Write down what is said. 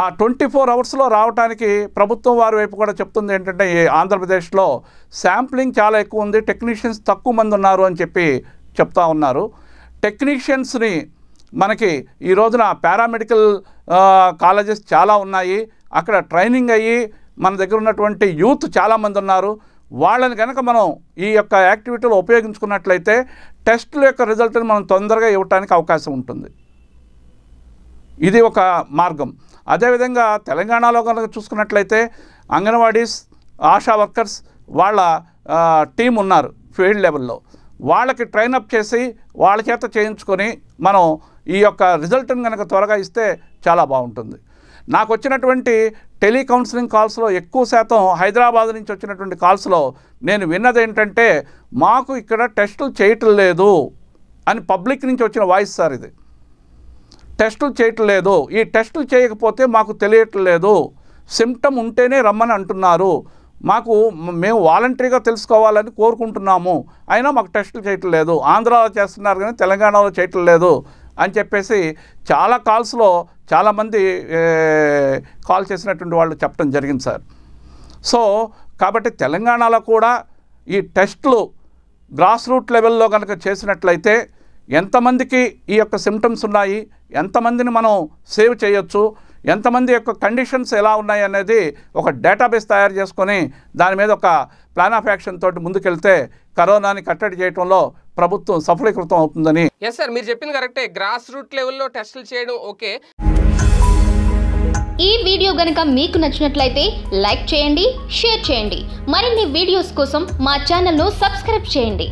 ఆ twenty four అవర్స్లో రావడానికి ప్రభుత్వం వారి వైపు కూడా చెప్తుంది ఏంటంటే ఈ ఆంధ్రప్రదేశ్లో శాంప్లింగ్ చాలా ఎక్కువ ఉంది టెక్నీషియన్స్ తక్కువ మంది ఉన్నారు అని చెప్పి చెప్తా ఉన్నారు టెక్నీషియన్స్ని మనకి ఈ రోజున పారామెడికల్ కాలేజెస్ చాలా ఉన్నాయి అక్కడ ట్రైనింగ్ అయ్యి మన దగ్గర ఉన్నటువంటి యూత్ చాలామంది ఉన్నారు వాళ్ళని కనుక మనం ఈ యొక్క యాక్టివిటీలో ఉపయోగించుకున్నట్లయితే టెస్టుల యొక్క రిజల్ట్ని మనం తొందరగా ఇవ్వటానికి అవకాశం ఉంటుంది ఇది ఒక మార్గం అదేవిధంగా తెలంగాణలో కనుక చూసుకున్నట్లయితే అంగన్వాడీస్ ఆశా వర్కర్స్ వాళ్ళ టీం ఉన్నారు ఫీల్డ్ లెవెల్లో వాళ్ళకి ట్రైన్ అప్ చేసి వాళ్ళ చేత చేయించుకొని మనం ఈ యొక్క రిజల్ట్ని కనుక త్వరగా ఇస్తే చాలా బాగుంటుంది నాకు వచ్చినటువంటి టెలికౌన్సిలింగ్ కాల్స్లో ఎక్కువ శాతం హైదరాబాద్ నుంచి వచ్చినటువంటి కాల్స్లో నేను విన్నది ఏంటంటే మాకు ఇక్కడ టెస్టులు చేయటం లేదు అని పబ్లిక్ నుంచి వచ్చిన వాయిస్ సార్ ఇది టెస్టులు చేయట్లేదు ఈ టెస్టులు చేయకపోతే మాకు తెలియట్లేదు సిమ్టమ్ ఉంటేనే రమ్మని అంటున్నారు మాకు మేము వాలంటరీగా తెలుసుకోవాలని కోరుకుంటున్నాము అయినా మాకు టెస్టులు చేయట్లేదు ఆంధ్రాలో చేస్తున్నారు కానీ తెలంగాణలో చేయట్లేదు అని చెప్పేసి చాలా కాల్స్లో చాలామంది కాల్ చేసినటువంటి వాళ్ళు చెప్పడం జరిగింది సార్ సో కాబట్టి తెలంగాణలో కూడా ఈ టెస్టులు గ్రాస్ రూట్ లెవెల్లో కనుక చేసినట్లయితే ఎంతమందికి ఈ యొక్క సిమ్టమ్స్ ఉన్నాయి ఎంతమందిని మనం సేవ్ చేయొచ్చు ఎంతమంది యొక్క కండిషన్స్ ఎలా ఉన్నాయి అనేది ఒక డేటాబేస్ తయారు చేసుకొని దాని మీద ఒక ప్లాన్ ఆఫ్ యాక్షన్ తోటి ముందుకెళ్తే కరోనాని కట్టడి చేయడంలో ప్రభుత్వం సఫలీకృతం అవుతుందని ఎస్ సార్ మీరు చెప్పింది కరెక్టే గ్రాస్ రూట్ లెవెల్లో టెస్టులు చేయడం ఓకే ఈ వీడియో గనక మీకు నచ్చినట్లయితే లైక్ చేయండి షేర్ చేయండి మరిన్ని వీడియోస్ కోసం మా ఛానల్ను సబ్స్క్రైబ్ చేయండి